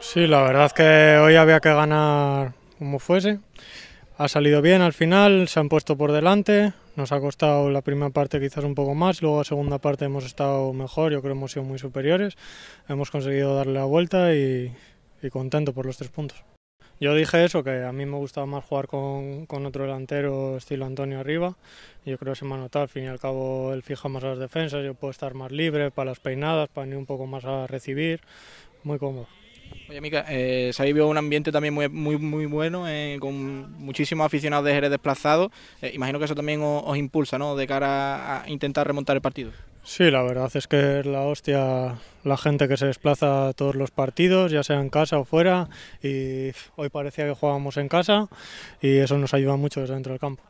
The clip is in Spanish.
Sí, la verdad que hoy había que ganar como fuese. Ha salido bien al final, se han puesto por delante, nos ha costado la primera parte quizás un poco más, luego la segunda parte hemos estado mejor, yo creo que hemos sido muy superiores, hemos conseguido darle la vuelta y, contento por los tres puntos. Yo dije eso, que a mí me gustaba más jugar con, con otro delantero estilo Antonio arriba. Yo creo que se me ha notado, al fin y al cabo él fija más las defensas, yo puedo estar más libre para las peinadas, para ir un poco más a recibir, muy cómodo. Oye, Mica, eh, se ha vivido un ambiente también muy, muy, bueno, eh, con muchísimos aficionados de Jerez desplazados. Eh, imagino que eso también os, impulsa, ¿no?, de cara a intentar remontar el partido. Sí, la verdad es que es la hostia la gente que se desplaza a todos los partidos, ya sea en casa o fuera, y hoy parecía que jugábamos en casa y eso nos ayuda mucho desde dentro del campo.